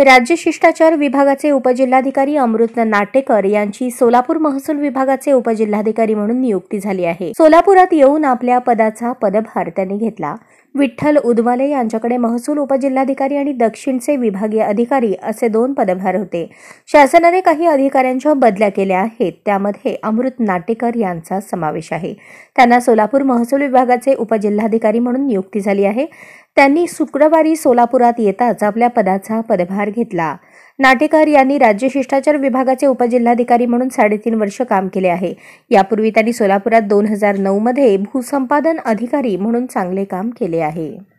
राज्य शिष्टाचार विभागाचे उपजिल्हाधिकारी अमृत नाटेकर यांची सोलापूर महसूल विभागाचे उपजिल्हाधिकारी म्हणून नियुक्ती झाली आहे सोलापुरात येऊन आपल्या पदाचा पदभार त्यांनी घेतला विठ्ठल उदवाले यांच्याकडे महसूल उपजिल्हाधिकारी आणि दक्षिणचे विभागीय अधिकारी असे दोन पदभार होते शासनाने काही अधिकाऱ्यांच्या बदल्या केल्या आहेत त्यामध्ये अमृत नाटेकर यांचा समावेश आहे त्यांना सोलापूर महसूल विभागाचे उपजिल्हाधिकारी म्हणून नियुक्ती झाली आहे त्यांनी शुक्रवारी सोलापुरात येताच आपल्या पदाचा पदभार घेतला नाटेकर यांनी राज्य शिष्टाचार विभागाचे उपजिल्हाधिकारी म्हणून साडेतीन वर्ष काम केले आहे यापूर्वी त्यांनी सोलापुरात दोन हजार नऊमध्ये भूसंपादन अधिकारी म्हणून चांगले काम केले आहे